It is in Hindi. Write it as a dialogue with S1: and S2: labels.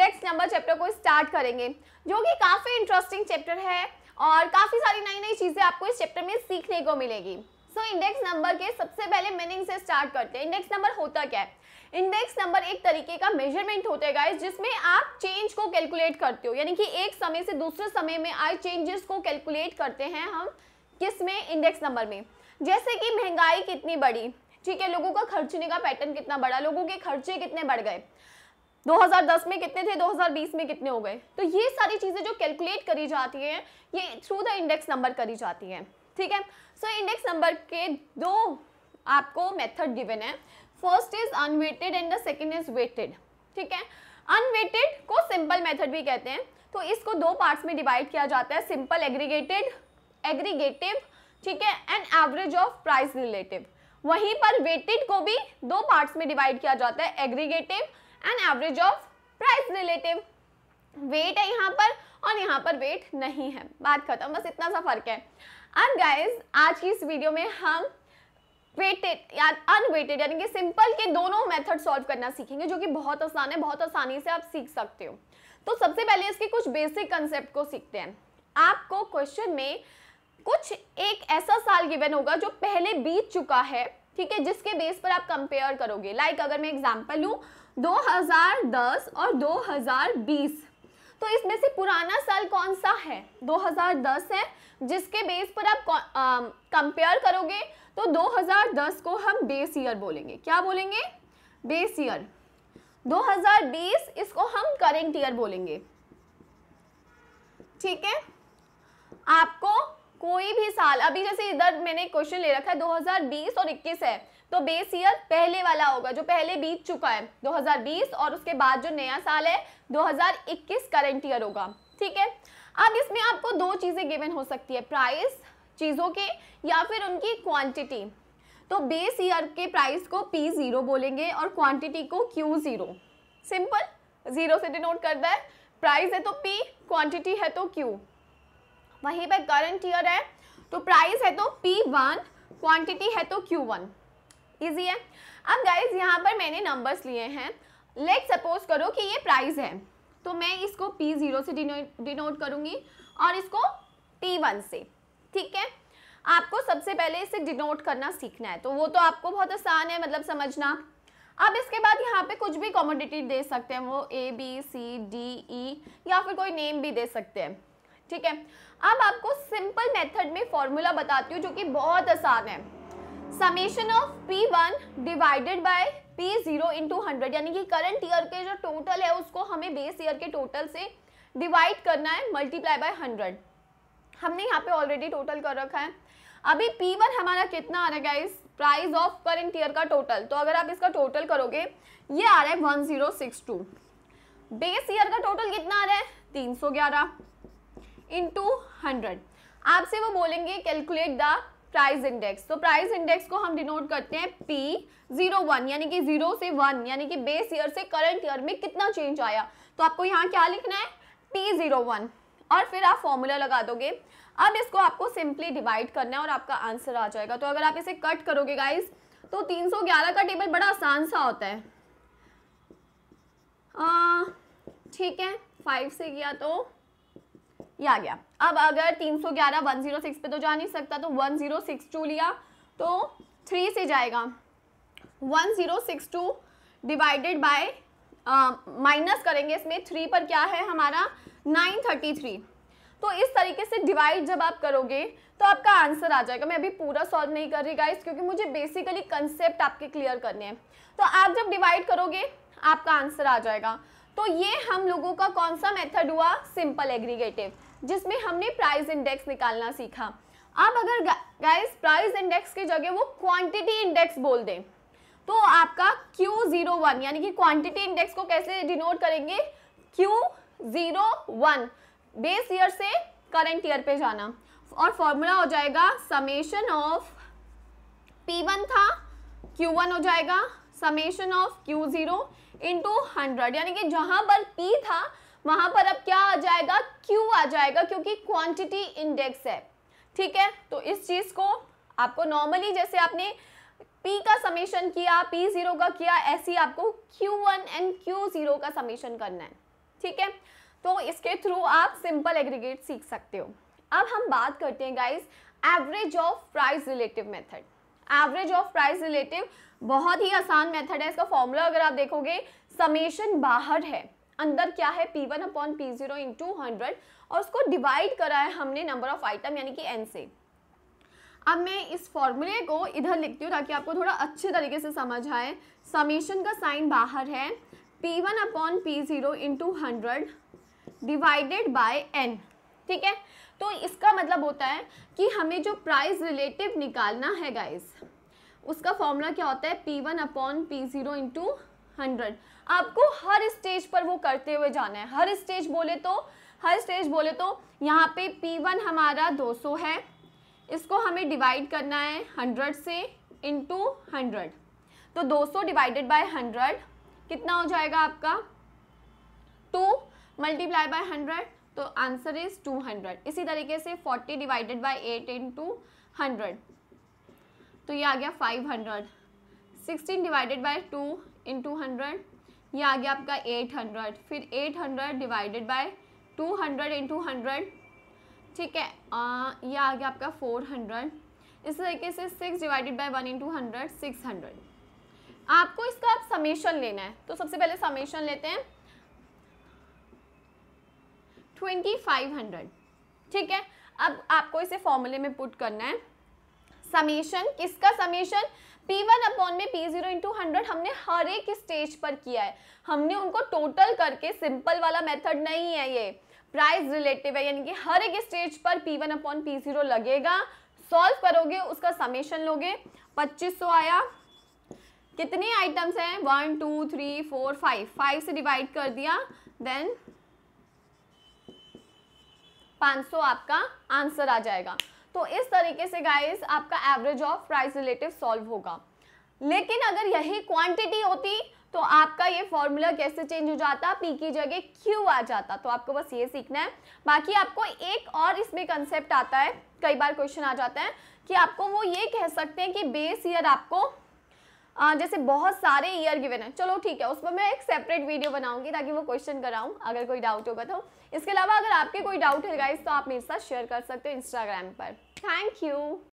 S1: इंडेक्स नंबर चैप्टर को स्टार्ट करेंगे जो कि काफ़ी इंटरेस्टिंग चैप्टर है और काफ़ी सारी नई नई चीज़ें आपको इस चैप्टर में सीखने को मिलेगी सो इंडेक्स नंबर के सबसे पहले मीनिंग से स्टार्ट करते हैं इंडेक्स नंबर होता क्या है इंडेक्स नंबर एक तरीके का मेजरमेंट होता है गाइस जिसमें आप चेंज को कैलकुलेट करते हो यानी कि एक समय से दूसरे समय में आए चेंजेस को कैलकुलेट करते हैं हम किस में इंडेक्स नंबर में जैसे कि महंगाई कितनी बढ़ी ठीक है लोगों का खर्चने का पैटर्न कितना बढ़ा लोगों के खर्चे कितने बढ़ गए 2010 में कितने थे 2020 में कितने हो गए तो ये सारी चीज़ें जो कैलकुलेट करी जाती हैं ये थ्रू द इंडेक्स नंबर करी जाती हैं ठीक है सो इंडेक्स नंबर के दो आपको मेथड गिवन है first is unweighted and the second is weighted ठीक है अनवेटेड को सिंपल मेथड भी कहते हैं तो इसको दो पार्ट्स में डिवाइड किया जाता है सिंपल एग्रीगेटेड एग्रीगेटिव ठीक है and average of price relative वहीं पर वेटेड को भी दो पार्ट्स में डिवाइड किया जाता है aggregative and average of price relative weight है यहाँ पर और यहाँ पर वेट नहीं है बात खत्म बस इतना सा फर्क है अब गाइज आज की इस वीडियो में हम वेटेड या अनवेटेड यानी कि सिंपल के दोनों मेथड सॉल्व करना सीखेंगे जो कि बहुत आसान है बहुत आसानी से आप सीख सकते हो तो सबसे पहले इसके कुछ बेसिक कंसेप्ट को सीखते हैं आपको क्वेश्चन में कुछ एक ऐसा साल गिवन होगा जो पहले बीत चुका है ठीक है जिसके बेस पर आप कंपेयर करोगे लाइक like, अगर मैं एग्जाम्पल लूँ 2010 और 2020 तो इसमें से पुराना साल कौन सा है 2010 है जिसके बेस पर आप कंपेयर करोगे तो 2010 को हम बेस ईयर बोलेंगे क्या बोलेंगे बेस ईयर 2020 इसको हम करेंट ईयर बोलेंगे ठीक है आपको कोई भी साल अभी जैसे इधर मैंने क्वेश्चन ले रखा है 2020 और 21 है तो बेस ईयर पहले वाला होगा जो पहले बीत चुका है 2020 और उसके बाद जो नया साल है 2021 करंट ईयर होगा ठीक है अब इसमें आपको दो चीज़ें गिवन हो सकती है प्राइस चीज़ों के या फिर उनकी क्वांटिटी तो बेस ईयर के प्राइस को पी ज़ीरो बोलेंगे और क्वांटिटी को क्यू ज़ीरो सिंपल ज़ीरो से डिनोट करता है प्राइस है तो पी क्वांटिटी है तो क्यू वहीं पर करंट ईयर है तो प्राइस है तो पी वन क्वांटिटी है तो क्यू वन इजी है अब गाइज यहाँ पर मैंने नंबर्स लिए हैं लेट सपोज करो कि ये प्राइस है तो मैं इसको पी ज़ीरो से डिनोट करूँगी और इसको टी वन से ठीक है आपको सबसे पहले इसे डिनोट करना सीखना है तो वो तो आपको बहुत आसान है मतलब समझना अब इसके बाद यहाँ पे कुछ भी कॉमोडिटी दे सकते हैं वो A B C D E या फिर कोई नेम भी दे सकते हैं ठीक है अब आपको सिंपल मेथड में फॉर्मूला बताती हूँ जो कि बहुत आसान है summation of P one divided by P zero into hundred यानी कि करंट ईयर के जो टोटल है उसको हमें बेस ईयर के टोटल से डिवाइड करना है मल्टीप्लाई बाय हंड्रेड हमने यहाँ पे ऑलरेडी टोटल कर रखा है अभी पी वन हमारा कितना आ रहा है guys price of current year का टोटल तो अगर आप इसका टोटल करोगे ये आ रहा है one zero six two base year का टोटल कितना आ रहा है तीन सौ ग्यारह इंटू हंड्रेड आपसे वो बोलेंगे कैलकुलेट द प्राइस इंडेक्स तो प्राइस इंडेक्स को हम डिनोट करते हैं पी जीरो वन यानी कि जीरो से वन यानी कि बेस ईयर से करंट ईयर में कितना चेंज आया तो आपको यहाँ क्या लिखना है पी जीरो वन और फिर आप फॉर्मूला लगा दोगे अब इसको आपको सिंपली डिवाइड करना है और आपका आंसर आ जाएगा तो अगर आप इसे कट करोगे गाइज तो तीन सौ ग्यारह का टेबल बड़ा आसान सा होता है ठीक है फाइव से किया तो ये आ गया अब अगर 311 106 पे तो जा नहीं सकता तो 1062 लिया तो थ्री से जाएगा 1062 डिवाइडेड बाय माइनस करेंगे इसमें थ्री पर क्या है हमारा 933 तो इस तरीके से डिवाइड जब आप करोगे तो आपका आंसर आ जाएगा मैं अभी पूरा सॉल्व नहीं कर रही गाइस क्योंकि मुझे बेसिकली कंसेप्ट आपके क्लियर करने हैं तो आप जब डिवाइड करोगे आपका आंसर आ जाएगा तो ये हम लोगों का कौन सा मेथड हुआ सिंपल एग्रीगेटिव जिसमें हमने प्राइस इंडेक्स निकालना सीखा आप अगर गाइस प्राइस इंडेक्स की जगह वो क्वांटिटी इंडेक्स बोल दें तो आपका क्यू जीरो यानी कि क्वांटिटी इंडेक्स को कैसे डिनोट करेंगे क्यू जीरो बेस ईयर से करंट ईयर पे जाना और फॉर्मूला हो जाएगा समेशन ऑफ पी वन था क्यू वन हो जाएगा summation of Q zero into hundred यानी कि जहाँ पर पी था वहां पर अब क्या आ जाएगा क्यू आ जाएगा क्योंकि क्वांटिटी इंडेक्स है ठीक है तो इस चीज को आपको नॉर्मली जैसे आपने P का समेशन किया P जीरो का किया ऐसे ही आपको Q1 एंड क्यू जीरो का समेशन करना है ठीक है तो इसके थ्रू आप सिंपल एग्रीगेट सीख सकते हो अब हम बात करते हैं guys average of price relative method average of price relative बहुत ही आसान मेथड है इसका फॉर्मूला अगर आप देखोगे समेशन बाहर है अंदर क्या है P one upon P zero into hundred और उसको डिवाइड करा है हमने नंबर ऑफ आइटम यानी कि एन से अब मैं इस फॉर्मूले को इधर लिखती हूँ ताकि आपको थोड़ा अच्छे तरीके से समझ आए समीशन का साइन बाहर है P one upon P zero into hundred divided by N ठीक है तो इसका मतलब होता है कि हमें जो प्राइस रिलेटिव निकालना है गाइस उसका फॉर्मूला क्या होता है P one upon P zero into hundred आपको हर स्टेज पर वो करते हुए जाना है हर स्टेज बोले तो हर स्टेज बोले तो यहाँ पे P1 हमारा 200 है इसको हमें डिवाइड करना है 100 से इंटू हंड्रेड तो 200 डिवाइडेड बाई हंड्रेड कितना हो जाएगा आपका टू मल्टीप्लाई बाई हंड्रेड तो आंसर इज 200 इसी तरीके से 40 डिवाइडेड बाई 8 इंटू हंड्रेड तो ये आ गया 500 16 divided by two into hundred ये आ गया आपका एट हंड्रेड फिर eight hundred divided by two hundred into hundred ठीक है आ, ये आ गया आपका फोर हंड्रेड इस तरीके से six divided by one into hundred six hundred आपको इसका आप समेशन लेना है तो सबसे पहले समेशन लेते हैं ट्वेंटी फाइव हंड्रेड ठीक है अब आपको इसे फॉर्मूले में पुट करना है समेशन किसका समेशन P1 वन अपॉन में पी जीरो इंटू हंड्रेड हमने हर एक स्टेज पर किया है हमने उनको टोटल करके सिंपल वाला मेथड नहीं है ये प्राइस रिलेटिव है यानी कि हर एक स्टेज पर P1 one upon P zero लगेगा सॉल्व करोगे उसका समेशन लोगे 2500 आया कितने आइटम्स हैं one two three four five five से डिवाइड कर दिया देन 500 आपका आंसर आ जाएगा तो इस तरीके से गाइस आपका average of price relative solve होगा लेकिन अगर यही क्वांटिटी होती तो आपका ये फॉर्मूला कैसे चेंज हो जाता पी की जगह क्यू आ जाता तो आपको बस ये सीखना है बाकी आपको एक और इसमें कंसेप्ट आता है कई बार क्वेश्चन आ जाता है कि आपको वो ये कह सकते हैं कि बेस ईयर आपको जैसे बहुत सारे ईयर गिवन है चलो ठीक है उस पर मैं एक सेपरेट वीडियो बनाऊंगी ताकि वो क्वेश्चन कराऊँ अगर कोई डाउट होगा तो इसके अलावा अगर आपके कोई डाउट है गाइस तो आप मेरे साथ शेयर कर सकते हो इंस्टाग्राम पर थैंक यू